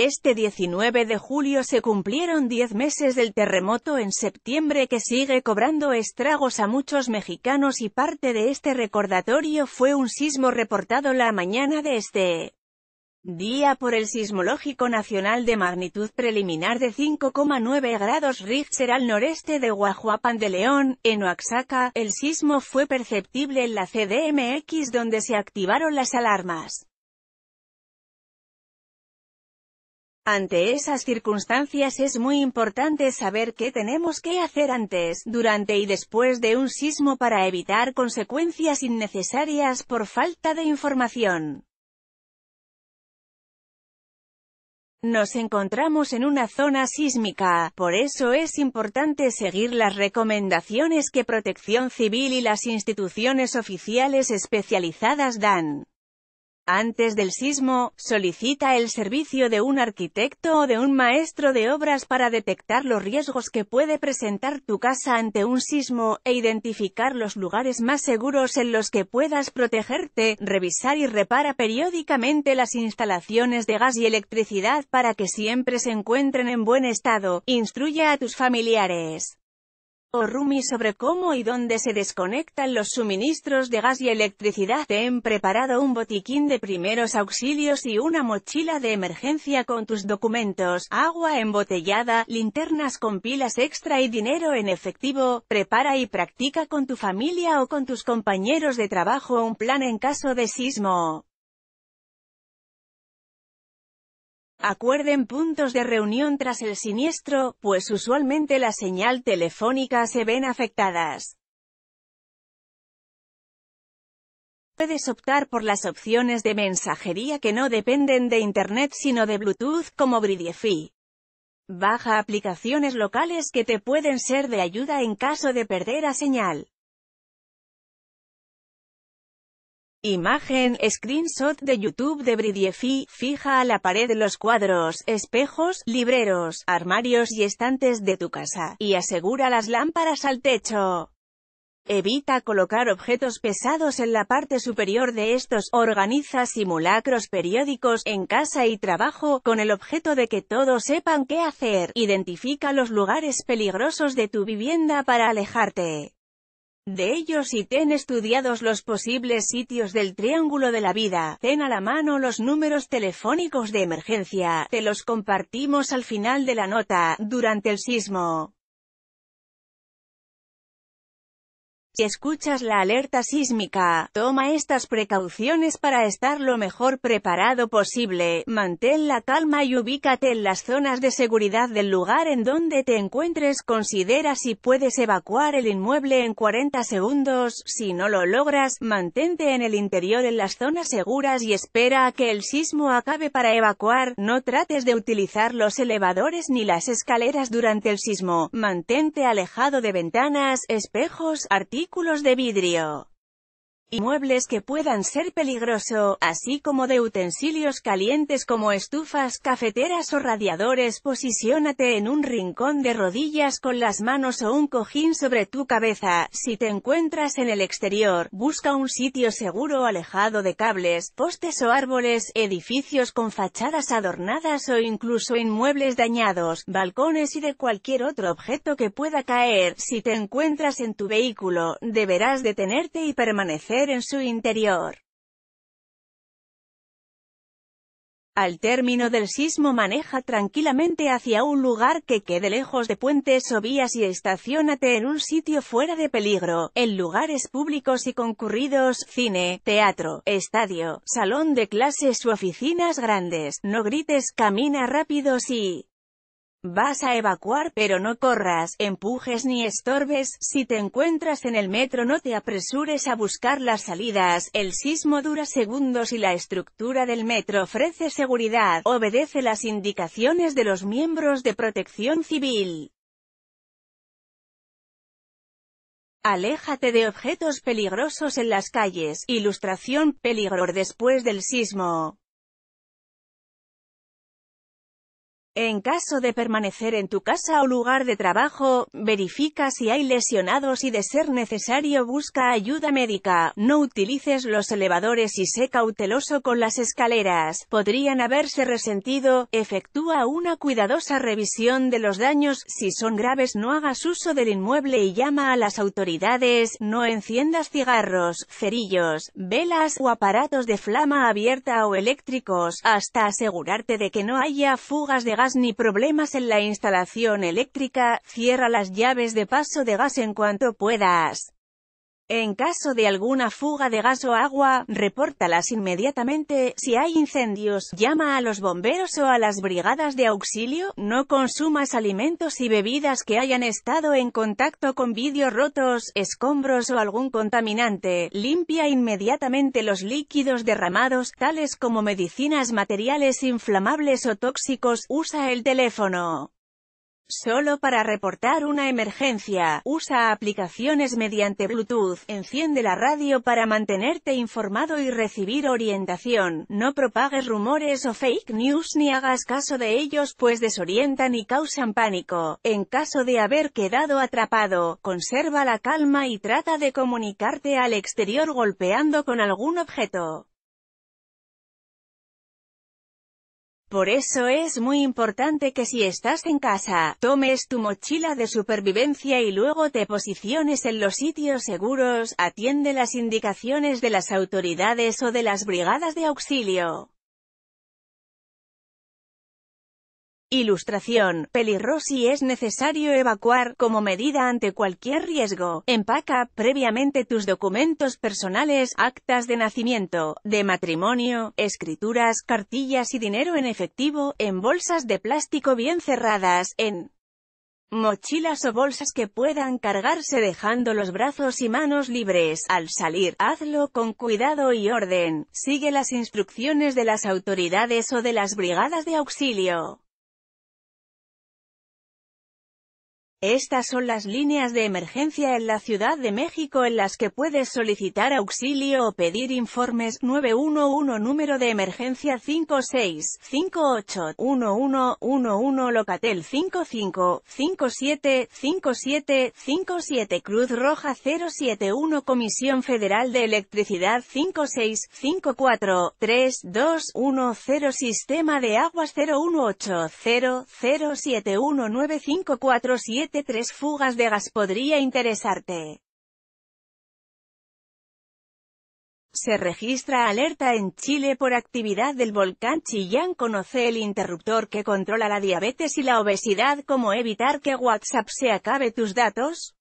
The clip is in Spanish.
Este 19 de julio se cumplieron 10 meses del terremoto en septiembre que sigue cobrando estragos a muchos mexicanos y parte de este recordatorio fue un sismo reportado la mañana de este día por el Sismológico Nacional de magnitud preliminar de 5,9 grados Richter al noreste de Guajuapan de León, en Oaxaca. El sismo fue perceptible en la CDMX donde se activaron las alarmas. Ante esas circunstancias es muy importante saber qué tenemos que hacer antes, durante y después de un sismo para evitar consecuencias innecesarias por falta de información. Nos encontramos en una zona sísmica, por eso es importante seguir las recomendaciones que Protección Civil y las instituciones oficiales especializadas dan. Antes del sismo, solicita el servicio de un arquitecto o de un maestro de obras para detectar los riesgos que puede presentar tu casa ante un sismo, e identificar los lugares más seguros en los que puedas protegerte, revisar y repara periódicamente las instalaciones de gas y electricidad para que siempre se encuentren en buen estado, instruye a tus familiares. O oh, Rumi sobre cómo y dónde se desconectan los suministros de gas y electricidad. Te han preparado un botiquín de primeros auxilios y una mochila de emergencia con tus documentos, agua embotellada, linternas con pilas extra y dinero en efectivo. Prepara y practica con tu familia o con tus compañeros de trabajo un plan en caso de sismo. Acuerden puntos de reunión tras el siniestro, pues usualmente la señal telefónica se ven afectadas. Puedes optar por las opciones de mensajería que no dependen de Internet sino de Bluetooth como Bridiefi. Baja aplicaciones locales que te pueden ser de ayuda en caso de perder a señal. Imagen, screenshot de YouTube de Bridiefi, fija a la pared los cuadros, espejos, libreros, armarios y estantes de tu casa, y asegura las lámparas al techo. Evita colocar objetos pesados en la parte superior de estos, organiza simulacros periódicos en casa y trabajo, con el objeto de que todos sepan qué hacer, identifica los lugares peligrosos de tu vivienda para alejarte. De ellos y ten estudiados los posibles sitios del triángulo de la vida, ten a la mano los números telefónicos de emergencia, te los compartimos al final de la nota, durante el sismo. Si escuchas la alerta sísmica, toma estas precauciones para estar lo mejor preparado posible, mantén la calma y ubícate en las zonas de seguridad del lugar en donde te encuentres. Considera si puedes evacuar el inmueble en 40 segundos, si no lo logras, mantente en el interior en las zonas seguras y espera a que el sismo acabe para evacuar. No trates de utilizar los elevadores ni las escaleras durante el sismo, mantente alejado de ventanas, espejos, artículos, artículos de vidrio. Inmuebles muebles que puedan ser peligroso, así como de utensilios calientes como estufas, cafeteras o radiadores. Posiciónate en un rincón de rodillas con las manos o un cojín sobre tu cabeza. Si te encuentras en el exterior, busca un sitio seguro alejado de cables, postes o árboles, edificios con fachadas adornadas o incluso inmuebles dañados, balcones y de cualquier otro objeto que pueda caer. Si te encuentras en tu vehículo, deberás detenerte y permanecer en su interior. Al término del sismo maneja tranquilamente hacia un lugar que quede lejos de puentes o vías y estacionate en un sitio fuera de peligro, en lugares públicos y concurridos, cine, teatro, estadio, salón de clases u oficinas grandes, no grites, camina rápido si... Vas a evacuar, pero no corras, empujes ni estorbes, si te encuentras en el metro no te apresures a buscar las salidas, el sismo dura segundos y la estructura del metro ofrece seguridad, obedece las indicaciones de los miembros de protección civil. Aléjate de objetos peligrosos en las calles, ilustración, peligro después del sismo. En caso de permanecer en tu casa o lugar de trabajo, verifica si hay lesionados y de ser necesario busca ayuda médica. No utilices los elevadores y sé cauteloso con las escaleras. Podrían haberse resentido. Efectúa una cuidadosa revisión de los daños. Si son graves no hagas uso del inmueble y llama a las autoridades. No enciendas cigarros, cerillos, velas o aparatos de flama abierta o eléctricos, hasta asegurarte de que no haya fugas de gas ni problemas en la instalación eléctrica, cierra las llaves de paso de gas en cuanto puedas. En caso de alguna fuga de gas o agua, repórtalas inmediatamente, si hay incendios, llama a los bomberos o a las brigadas de auxilio, no consumas alimentos y bebidas que hayan estado en contacto con vidrios rotos, escombros o algún contaminante, limpia inmediatamente los líquidos derramados, tales como medicinas materiales inflamables o tóxicos, usa el teléfono. Solo para reportar una emergencia, usa aplicaciones mediante Bluetooth, enciende la radio para mantenerte informado y recibir orientación, no propagues rumores o fake news ni hagas caso de ellos pues desorientan y causan pánico. En caso de haber quedado atrapado, conserva la calma y trata de comunicarte al exterior golpeando con algún objeto. Por eso es muy importante que si estás en casa, tomes tu mochila de supervivencia y luego te posiciones en los sitios seguros, atiende las indicaciones de las autoridades o de las brigadas de auxilio. Ilustración, pelirrosi es necesario evacuar, como medida ante cualquier riesgo, empaca previamente tus documentos personales, actas de nacimiento, de matrimonio, escrituras, cartillas y dinero en efectivo, en bolsas de plástico bien cerradas, en mochilas o bolsas que puedan cargarse dejando los brazos y manos libres. Al salir, hazlo con cuidado y orden, sigue las instrucciones de las autoridades o de las brigadas de auxilio. Estas son las líneas de emergencia en la Ciudad de México en las que puedes solicitar auxilio o pedir informes 911 número de emergencia 58 11 11 Locatel 55-57-57-57 Cruz Roja 071 Comisión Federal de Electricidad 56 54 0 Sistema de Aguas 018 0071 954 Tres fugas de gas podría interesarte. Se registra alerta en Chile por actividad del volcán Chillán. Conoce el interruptor que controla la diabetes y la obesidad. ¿Cómo evitar que WhatsApp se acabe tus datos?